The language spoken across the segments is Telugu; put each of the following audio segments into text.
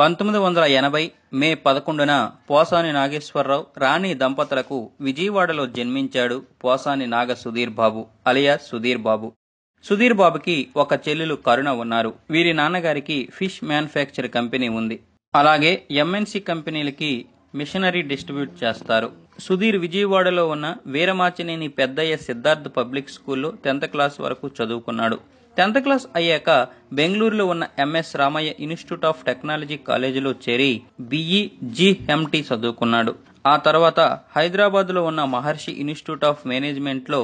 పంతొమ్మిది వందల ఎనభై మే పదకొండున పోసాని నాగేశ్వరరావు రాణి దంపతులకు విజయవాడలో జన్మించాడు పోసాని నాగ సుధీర్ బాబు అలియా సుధీర్ బాబు సుధీర్ బాబుకి ఒక చెల్లెలు కరుణ ఉన్నారు వీరి నాన్నగారికి ఫిష్ మ్యానుఫ్యాక్చర్ కంపెనీ ఉంది అలాగే ఎంఎన్సి కంపెనీలకి మిషనరీ డిస్ట్రిబ్యూట్ చేస్తారు సుధీర్ విజయవాడలో ఉన్న వీరమాచినేని పెద్దయ్య సిద్ధార్థ్ పబ్లిక్ స్కూల్లో టెన్త్ క్లాస్ వరకు చదువుకున్నాడు టెన్త్ క్లాస్ అయ్యాక బెంగళూరులో ఉన్న MS Ramaiah institute of technology కాలేజీలో చేరి బిఈ జిఎంటి చదువుకున్నాడు ఆ తర్వాత హైదరాబాద్లో ఉన్న మహర్షి ఇన్స్టిట్యూట్ ఆఫ్ మేనేజ్మెంట్లో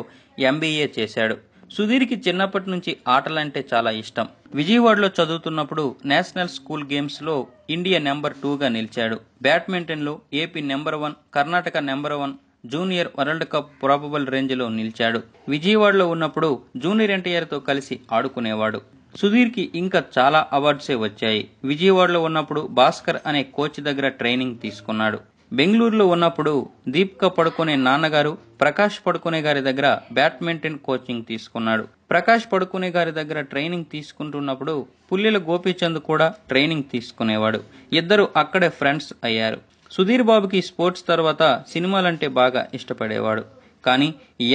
ఎంబీఏ చేశాడు సుధీర్కి చిన్నప్పటి నుంచి ఆటలంటే చాలా ఇష్టం విజయవాడలో చదువుతున్నప్పుడు నేషనల్ స్కూల్ గేమ్స్లో ఇండియా నెంబర్ టూగా నిలిచాడు బ్యాడ్మింటన్లో AP number one Karnataka number one junior world cup probable రేంజ్లో నిలిచాడు విజయవాడలో ఉన్నప్పుడు జూనియర్ ఎన్టీఆర్తో కలిసి ఆడుకునేవాడు సుధీర్కి ఇంకా చాలా అవార్డ్సే వచ్చాయి విజయవాడలో ఉన్నప్పుడు భాస్కర్ అనే కోచ్ దగ్గర ట్రైనింగ్ తీసుకున్నాడు బెంగళూరులో ఉన్నప్పుడు దీపిక పడుకునే నాన్నగారు ప్రకాష్ పడుకునే గారి దగ్గర బ్యాడ్మింటన్ కోచింగ్ తీసుకున్నాడు ప్రకాష్ పడుకునే గారి దగ్గర ట్రైనింగ్ తీసుకుంటున్నప్పుడు పుల్లెల గోపీచంద్ కూడా ట్రైనింగ్ తీసుకునేవాడు ఇద్దరు అక్కడే ఫ్రెండ్స్ అయ్యారు సుధీర్ బాబుకి స్పోర్ట్స్ తర్వాత సినిమాలంటే బాగా ఇష్టపడేవాడు కానీ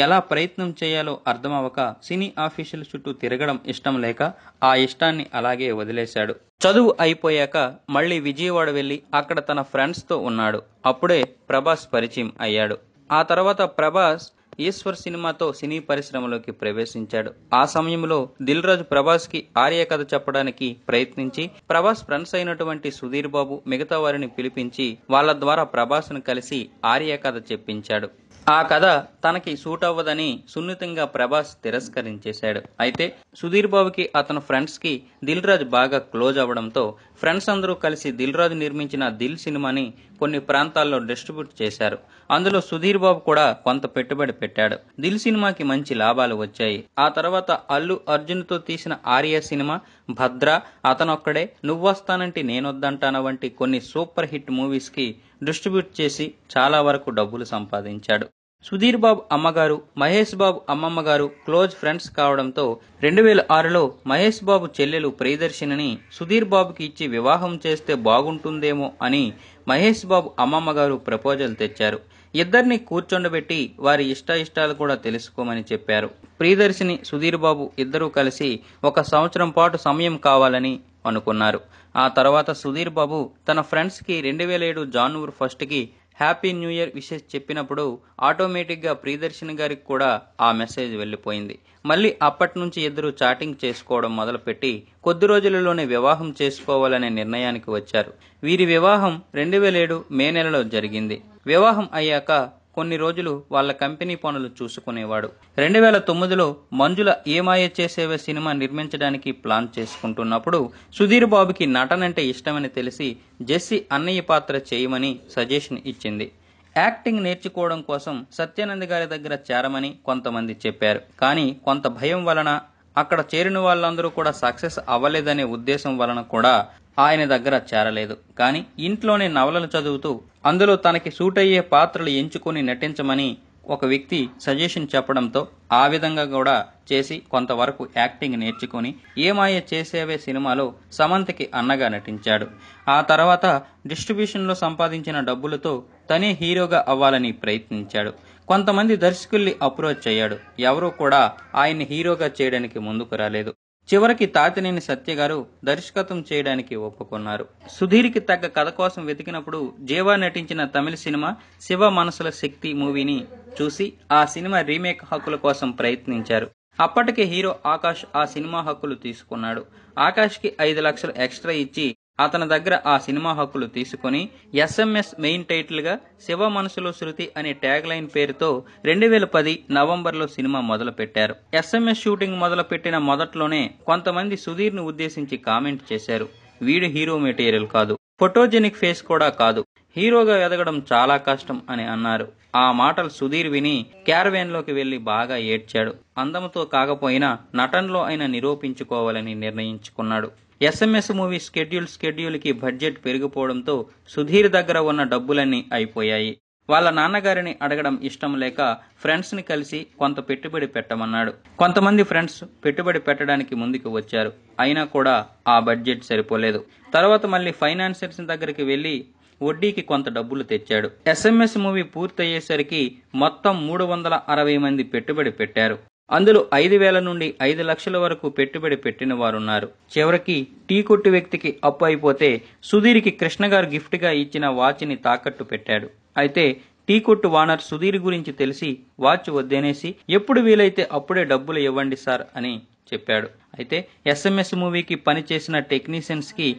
ఎలా ప్రయత్నం చేయాలో అర్థమవక సినీ ఆఫీసుల చుట్టూ తిరగడం ఇష్టం లేక ఆ ఇష్టాన్ని అలాగే వదిలేశాడు చదువు అయిపోయాక మళ్ళీ విజయవాడ వెళ్ళి అక్కడ తన ఫ్రెండ్స్తో ఉన్నాడు అప్పుడే ప్రభాస్ పరిచయం అయ్యాడు ఆ తర్వాత ప్రభాస్ ఈశ్వర్ సినిమాతో సినీ పరిశ్రమలోకి ప్రవేశించాడు ఆ సమయంలో దిల్ రాజు ప్రభాస్ కి ఆర్య కథ చెప్పడానికి ప్రయత్నించి ప్రభాస్ ఫ్రెండ్స్ అయినటువంటి సుధీర్ బాబు మిగతా వారిని పిలిపించి వాళ్ళ ద్వారా ప్రభాస్ ను కలిసి ఆర్య కథ చెప్పించాడు ఆ కథ తనకి సూట్ అవ్వదని సున్నితంగా ప్రభాస్ తిరస్కరించేశాడు అయితే సుధీర్ బాబుకి అతని కి దిల్ రాజు బాగా క్లోజ్ అవ్వడంతో ఫ్రెండ్స్ అందరూ కలిసి దిల్ రాజు నిర్మించిన దిల్ సినిమాని కొన్ని ప్రాంతాల్లో డిస్ట్రిబ్యూట్ చేశారు అందులో సుధీర్ బాబు కూడా కొంత పెట్టుబడి పెట్టాడు దిల్ సినిమాకి మంచి లాభాలు వచ్చాయి ఆ తర్వాత అల్లు అర్జున్తో తీసిన ఆర్య సినిమా భద్ర అతనొక్కడే నువ్వొస్తానంటే నేనొద్దంటాన వంటి కొన్ని సూపర్ హిట్ మూవీస్కి డిస్ట్రిబ్యూట్ చేసి చాలా వరకు డబ్బులు సంపాదించాడు సుధీర్ బాబు అమ్మగారు మహేష్ బాబు అమ్మమ్మ గారు క్లోజ్ ఫ్రెండ్స్ కావడంతో రెండు వేల ఆరులో మహేష్ బాబు చెల్లెలు ప్రియదర్శిని సుధీర్ బాబుకి ఇచ్చి వివాహం చేస్తే బాగుంటుందేమో అని మహేష్ బాబు అమ్మమ్మ గారు ప్రపోజల్ తెచ్చారు ఇద్దరిని కూర్చొండబెట్టి వారి ఇష్ట ఇష్టాలు కూడా తెలుసుకోమని చెప్పారు ప్రియదర్శిని సుధీర్ బాబు ఇద్దరూ కలిసి ఒక సంవత్సరం పాటు సమయం కావాలని అనుకున్నారు ఆ తర్వాత సుధీర్ బాబు తన ఫ్రెండ్స్కి రెండు వేల ఏడు జాన్వరి ఫస్ట్కి హ్యాపీ న్యూ ఇయర్ విషెస్ చెప్పినప్పుడు ఆటోమేటిక్గా ప్రియదర్శిని గారికి కూడా ఆ మెసేజ్ వెళ్ళిపోయింది మళ్ళీ అప్పటి నుంచి ఇద్దరు చాటింగ్ చేసుకోవడం మొదలుపెట్టి కొద్ది రోజులలోనే వివాహం చేసుకోవాలనే నిర్ణయానికి వచ్చారు వీరి వివాహం రెండు వేల ఏడు మే నెలలో జరిగింది వివాహం అయ్యాక కొన్ని రోజులు వాళ్ల కంపెనీ పనులు చూసుకునేవాడు రెండు వేల తొమ్మిదిలో మంజుల ఏమాయ చేసేవే సినిమా నిర్మించడానికి ప్లాన్ చేసుకుంటున్నప్పుడు సుధీర్ బాబుకి నటనంటే ఇష్టమని తెలిసి జెస్సి అన్నయ్య పాత్ర చేయమని సజెషన్ ఇచ్చింది యాక్టింగ్ నేర్చుకోవడం కోసం సత్యానంద్ గారి దగ్గర చేరమని కొంతమంది చెప్పారు కానీ కొంత భయం వలన అక్కడ చేరిన వాళ్ళందరూ కూడా సక్సెస్ అవ్వలేదనే ఉద్దేశం వలన కూడా ఆయన దగ్గర చేరలేదు కానీ ఇంట్లోనే నవలలు చదువుతూ అందులో తనకి సూట్ అయ్యే పాత్రలు ఎంచుకొని నటించమని ఒక వ్యక్తి సజెషన్ చెప్పడంతో ఆ విధంగా కూడా చేసి కొంతవరకు యాక్టింగ్ నేర్చుకుని ఏమాయ చేసేవే సినిమాలో సమంతకి అన్నగా నటించాడు ఆ తర్వాత డిస్ట్రిబ్యూషన్లో సంపాదించిన డబ్బులతో తనే హీరోగా అవ్వాలని ప్రయత్నించాడు కొంతమంది దర్శకుల్ని అప్రోచ్ అయ్యాడు ఎవరూ కూడా ఆయన్ని హీరోగా చేయడానికి ముందుకు రాలేదు చివరికి తాతినేని సత్యగారు దర్శకత్వం చేయడానికి ఒప్పుకున్నారు సుధీర్కి తగ్గ కథ కోసం వెతికినప్పుడు జీవా నటించిన తమిళ సినిమా శివ మనసుల శక్తి మూవీని చూసి ఆ సినిమా రీమేక్ హక్కుల కోసం ప్రయత్నించారు అప్పటికే హీరో ఆకాష్ ఆ సినిమా హక్కులు తీసుకున్నాడు ఆకాష్కి ఐదు లక్షలు ఎక్స్ట్రా ఇచ్చి అతని దగ్గర ఆ సినిమా హక్కులు తీసుకుని ఎస్ఎంఎస్ మెయిన్ టైటిల్గా శివ మనసులో శృతి అనే ట్యాగ్ లైన్ పేరుతో రెండు వేల పది నవంబర్లో సినిమా మొదలుపెట్టారు ఎస్ఎంఎస్ షూటింగ్ మొదలుపెట్టిన మొదట్లోనే కొంతమంది సుధీర్ను ఉద్దేశించి కామెంట్ చేశారు వీడు హీరో మెటీరియల్ కాదు ఫోటోజెనిక్ ఫేస్ కూడా కాదు హీరోగా ఎదగడం చాలా కష్టం అని అన్నారు ఆ మాటలు సుధీర్ విని క్యార్వేన్లోకి వెళ్లి బాగా ఏడ్చాడు అందముతో కాకపోయినా నటనలో ఆయన నిరూపించుకోవాలని నిర్ణయించుకున్నాడు ఎస్ఎంఎస్ మూవీ స్కెడ్యూల్ కి బడ్జెట్ పెరిగిపోవడంతో సుధీర్ దగ్గర ఉన్న డబ్బులన్నీ అయిపోయాయి వాళ్ళ నాన్నగారిని అడగడం ఇష్టం లేక ఫ్రెండ్స్ని కలిసి కొంత పెట్టుబడి పెట్టమన్నాడు కొంతమంది ఫ్రెండ్స్ పెట్టుబడి పెట్టడానికి ముందుకు వచ్చారు అయినా కూడా ఆ బడ్జెట్ సరిపోలేదు తర్వాత మళ్ళీ ఫైనాన్సర్స్ దగ్గరికి వెళ్ళి వడ్డీకి కొంత డబ్బులు తెచ్చాడు ఎస్ఎంఎస్ మూవీ పూర్తయ్యేసరికి మొత్తం మూడు వందల అరవై మంది పెట్టుబడి పెట్టారు అందులో ఐదు వేల నుండి ఐదు లక్షల వరకు పెట్టుబడి పెట్టిన వారున్నారు చివరికి టీ కొట్టు వ్యక్తికి అప్పు అయిపోతే సుధీర్కి కృష్ణ గారు గిఫ్ట్గా ఇచ్చిన వాచ్ని తాకట్టు పెట్టాడు అయితే టీ కొట్టు వానర్ సుధీర్ గురించి తెలిసి వాచ్ వద్దనేసి ఎప్పుడు వీలైతే అప్పుడే డబ్బులు ఇవ్వండి సార్ అని చెప్పాడు అయితే ఎస్ఎంఎస్ మూవీకి పనిచేసిన టెక్నీషియన్స్కి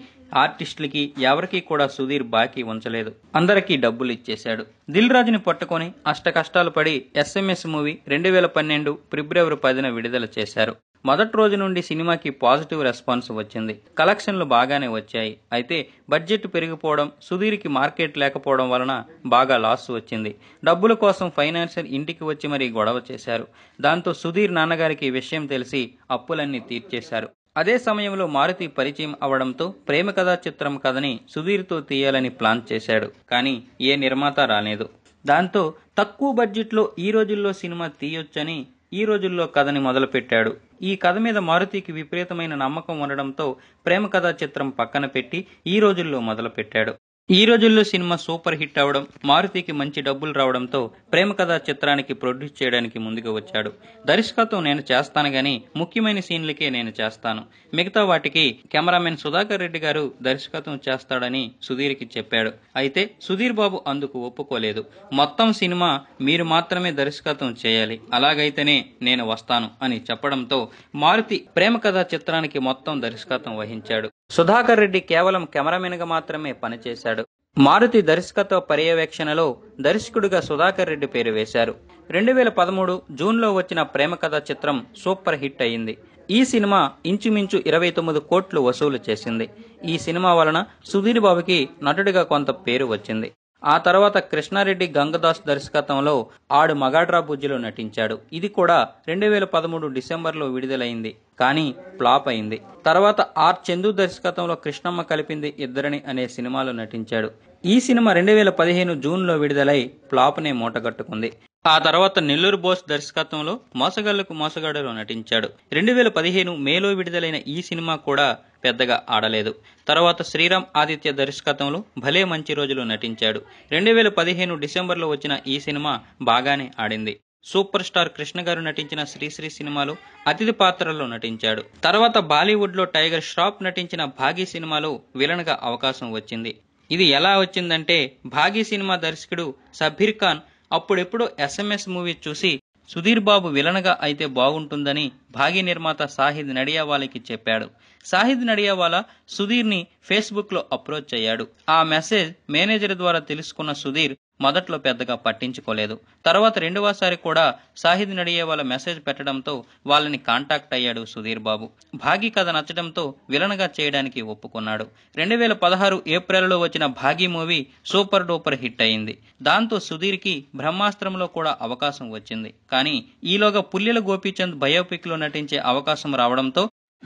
ఆర్టిస్టులకి ఎవరికీ కూడా సుధీర్ బాకీ ఉంచలేదు అందరికీ డబ్బులు ఇచ్చేశాడు దిల్ రాజుని పట్టుకొని అష్ట కష్టాలు పడి ఎస్ఎంఎస్ మూవీ రెండు వేల పన్నెండు ఫిబ్రవరి పదిన విడుదల చేశారు మొదటి రోజు నుండి సినిమాకి పాజిటివ్ రెస్పాన్స్ వచ్చింది కలెక్షన్లు బాగానే వచ్చాయి అయితే బడ్జెట్ పెరిగిపోవడం సుధీర్కి మార్కెట్ లేకపోవడం వలన బాగా లాస్ వచ్చింది డబ్బుల కోసం ఫైనాన్షియల్ ఇంటికి వచ్చి మరీ గొడవ చేశారు దాంతో సుధీర్ నాన్నగారికి విషయం తెలిసి అప్పులన్నీ తీర్చేశారు అదే సమయంలో మారుతి పరిచయం అవడంతో ప్రేమ కథా చిత్రం కథని సుధీర్తో తీయాలని ప్లాన్ చేశాడు కానీ ఏ నిర్మాత రాలేదు దాంతో తక్కువ బడ్జెట్లో ఈ రోజుల్లో సినిమా తీయొచ్చని ఈ రోజుల్లో కథని మొదలుపెట్టాడు ఈ కథ మీద మారుతికి విపరీతమైన నమ్మకం ఉండడంతో ప్రేమ కథా చిత్రం పక్కన పెట్టి ఈ రోజుల్లో మొదలుపెట్టాడు ఈ రోజుల్లో సినిమా సూపర్ హిట్ అవడం మారుతికి మంచి డబ్బులు రావడంతో ప్రేమ కథ చిత్రానికి ప్రొడ్యూస్ చేయడానికి ముందుకు వచ్చాడు దర్శకత్వం నేను చేస్తాను గాని ముఖ్యమైన సీన్లకే నేను చేస్తాను మిగతా వాటికి కెమెరామెన్ సుధాకర్ రెడ్డి గారు దర్శకత్వం చేస్తాడని సుధీర్కి చెప్పాడు అయితే సుధీర్ బాబు అందుకు ఒప్పుకోలేదు మొత్తం సినిమా మీరు మాత్రమే దర్శకత్వం చేయాలి అలాగైతేనే నేను వస్తాను అని చెప్పడంతో మారుతి ప్రేమ కథా చిత్రానికి మొత్తం దర్శకత్వం వహించాడు సుధాకర్ రెడ్డి కేవలం కెమెరామెన్గా మాత్రమే పనిచేశాడు మారుతి దర్శకత్వ పర్యవేక్షణలో దర్శకుడిగా సుధాకర్ రెడ్డి పేరు వేశారు రెండు వేల పదమూడు జూన్లో వచ్చిన ప్రేమ కథ చిత్రం సూపర్ హిట్ అయింది ఈ సినిమా ఇంచుమించు ఇరవై తొమ్మిది కోట్లు వసూలు చేసింది ఈ సినిమా వలన సుధీర్ బాబుకి నటుడిగా కొంత పేరు వచ్చింది ఆ తర్వాత కృష్ణారెడ్డి గంగదాస్ దర్శకత్వంలో ఆడు మగాడ్రా బుజ్జిలో నటించాడు ఇది కూడా రెండు వేల పదమూడు డిసెంబర్లో విడుదలైంది కానీ ఫ్లాప్ అయింది తర్వాత ఆర్ చందు దర్శకత్వంలో కృష్ణమ్మ కలిపింది ఇద్దరిని అనే సినిమాలో నటించాడు ఈ సినిమా రెండు వేల పదిహేను జూన్లో విడుదలై ఫ్లాప్నే మూటగట్టుకుంది ఆ తర్వాత నెల్లూరు బోస్ దర్శకత్వంలో మోసగాళ్లకు మోసగాడలో నటించాడు రెండు వేల పదిహేను మేలో విడుదలైన ఈ సినిమా కూడా పెద్దగా ఆడలేదు తర్వాత శ్రీరామ్ ఆదిత్య దర్శకత్వంలో భలే మంచి రోజులు నటించాడు రెండు వేల పదిహేను డిసెంబర్లో వచ్చిన ఈ సినిమా బాగానే ఆడింది సూపర్ స్టార్ కృష్ణ గారు నటించిన శ్రీశ్రీ సినిమాలో అతిథి పాత్రలో నటించాడు తర్వాత బాలీవుడ్లో టైగర్ ష్రాఫ్ నటించిన భాగీ సినిమాలో విలన్గా అవకాశం వచ్చింది ఇది ఎలా వచ్చిందంటే భాగీ సినిమా దర్శకుడు సబ్బీర్ ఖాన్ అప్పుడెప్పుడు ఎస్ఎంఎస్ మూవీ చూసి సుధీర్ బాబు విలన్గా అయితే బాగుంటుందని భాగి నిర్మాత సాహిద్ నడియావాలకి చెప్పాడు సాహిద్ నడియావాల ఫేస్బుక్ లో అప్రోచ్ అయ్యాడు ఆ మెసేజ్ మేనేజర్ ద్వారా తెలుసుకున్న సుధీర్ మొదట్లో పెద్దగా పట్టించుకోలేదు తర్వాత రెండవసారి కూడా సాహిద్ నడియావాల మెసేజ్ పెట్టడంతో వాళ్ళని కాంటాక్ట్ అయ్యాడు సుధీర్ బాబు భాగి కథ నచ్చడంతో విలన్గా చేయడానికి ఒప్పుకున్నాడు రెండు వేల పదహారు ఏప్రిల్లో వచ్చిన Baaghi movie super duper hit అయింది దాంతో సుధీర్కి బ్రహ్మాస్త్రంలో కూడా అవకాశం వచ్చింది కానీ ఈలోగా పుల్లెల గోపీచంద్ బయోపిక్ లో నటించే అవకాశం రావడంతో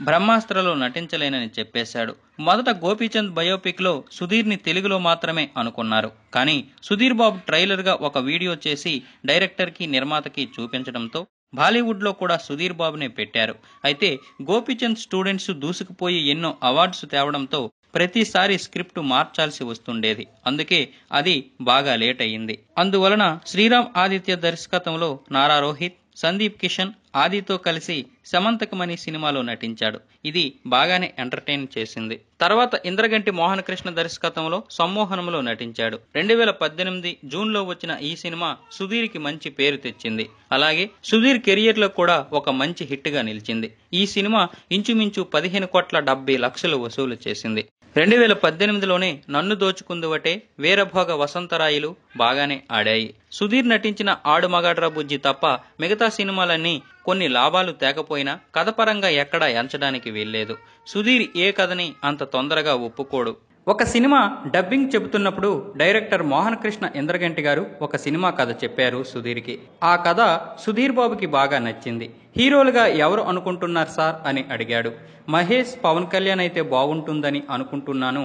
బ్రహ్మాస్త్రలో నటించలేనని చెప్పేశాడు మొదట గోపీచంద్ బయోపిక్ సుధీర్ సుధీర్ని తెలుగులో మాత్రమే అనుకున్నారు కానీ సుధీర్ బాబు ట్రైలర్ గా ఒక వీడియో చేసి డైరెక్టర్ కి నిర్మాతకి చూపించడంతో బాలీవుడ్ లో కూడా సుధీర్ బాబునే పెట్టారు అయితే గోపీచంద్ స్టూడెంట్స్ దూసుకుపోయి ఎన్నో అవార్డ్స్ తేవడంతో ప్రతిసారి స్క్రిప్ట్ మార్చాల్సి వస్తుండేది అందుకే అది బాగా లేట్ అయింది అందువలన శ్రీరామ్ ఆదిత్య దర్శకత్వంలో నారా రోహిత్ సందీప్ కిషన్ ఆదితో కలిసి సమంతకమణి సినిమాలో నటించాడు ఇది బాగానే ఎంటర్టైన్ చేసింది తర్వాత ఇంద్రగంటి మోహనకృష్ణ కృష్ణ దర్శకత్వంలో సమ్మోహనంలో నటించాడు రెండు వేల పద్దెనిమిది జూన్లో వచ్చిన ఈ సినిమా సుధీర్కి మంచి పేరు తెచ్చింది అలాగే సుధీర్ కెరియర్లో కూడా ఒక మంచి హిట్గా నిలిచింది ఈ సినిమా ఇంచుమించు పదిహేను కోట్ల డెబ్బై లక్షలు వసూలు చేసింది రెండు వేల పద్దెనిమిదిలోనే నన్ను దోచుకుందువటే వీరభోగ వసంతరాయలు బాగానే ఆడాయి సుధీర్ నటించిన ఆడు మగాడ్రా బుజ్జి తప్ప మిగతా సినిమాలన్నీ కొన్ని లాభాలు తేకపోయినా కథపరంగా ఎక్కడా ఎంచడానికి వీల్లేదు సుధీర్ ఏ కథని అంత తొందరగా ఒప్పుకోడు ఒక సినిమా డబ్బింగ్ చెబుతున్నప్పుడు డైరెక్టర్ మోహన్ కృష్ణ ఇంద్రగంటి గారు ఒక సినిమా కథ చెప్పారు సుధీర్కి ఆ కథ సుధీర్ బాబుకి బాగా నచ్చింది హీరోలుగా ఎవరు అనుకుంటున్నారు సార్ అని అడిగాడు మహేష్ పవన్ కళ్యాణ్ అయితే బాగుంటుందని అనుకుంటున్నాను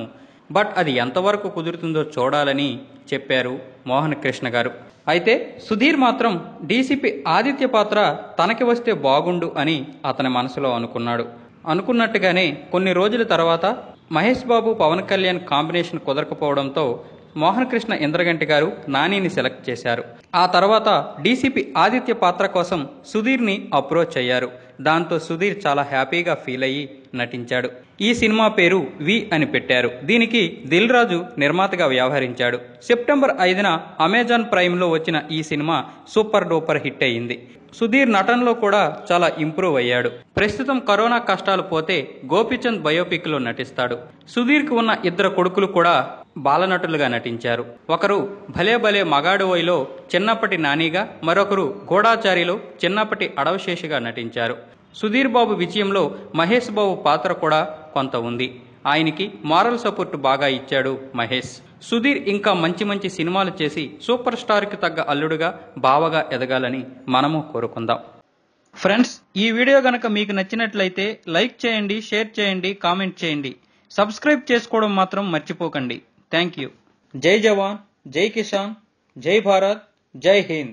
బట్ అది ఎంతవరకు కుదురుతుందో చూడాలని చెప్పారు మోహన్ కృష్ణ గారు అయితే సుధీర్ మాత్రం డీసీపీ ఆదిత్య పాత్ర తనకి వస్తే బాగుండు అని అతని మనసులో అనుకున్నాడు అనుకున్నట్టుగానే కొన్ని రోజుల తర్వాత మహేష్ బాబు పవన్ కళ్యాణ్ కాంబినేషన్ కుదరకపోవడంతో మోహన్ కృష్ణ ఇంద్రగంటి గారు నానిని సెలెక్ట్ చేశారు ఆ తర్వాత డీసీపీ ఆదిత్య పాత్ర కోసం సుధీర్ని అప్రోచ్ అయ్యారు దాంతో సుధీర్ చాలా హ్యాపీగా ఫీల్ అయ్యి నటించాడు ఈ సినిమా పేరు వి అని పెట్టారు దీనికి దిల్ రాజు నిర్మాతగా వ్యవహరించాడు సెప్టెంబర్ ఐదున అమెజాన్ ప్రైమ్లో వచ్చిన ఈ సినిమా సూపర్ డూపర్ హిట్ అయింది సుధీర్ నటనలో కూడా చాలా ఇంప్రూవ్ అయ్యాడు ప్రస్తుతం కరోనా కష్టాలు పోతే గోపిచంద్ బయోపిక్లో నటిస్తాడు సుధీర్కు ఉన్న ఇద్దరు కొడుకులు కూడా బాలనటులుగా నటించారు ఒకరు భలే భలే మగాడువోయిలో చిన్నప్పటి నానిగా మరొకరు గోడాచారిలో చిన్నప్పటి అడవశేషిగా నటించారు సుధీర్ బాబు విజయంలో మహేష్ బాబు పాత్ర కూడా కొంత ఉంది ఆయనకి మారల్ సపోర్ట్ బాగా ఇచ్చాడు మహేష్ సుధీర్ ఇంకా మంచి మంచి సినిమాలు చేసి సూపర్ స్టార్కి తగ్గ అల్లుడుగా బావగా ఎదగాలని మనము కోరుకుందాం ఫ్రెండ్స్ ఈ వీడియో గనక మీకు నచ్చినట్లయితే లైక్ చేయండి షేర్ చేయండి కామెంట్ చేయండి సబ్స్క్రైబ్ చేసుకోవడం మాత్రం మర్చిపోకండి థ్యాంక్ యూ జై జవాన్ జై కిసాన్ జై భారత్ జై హింద్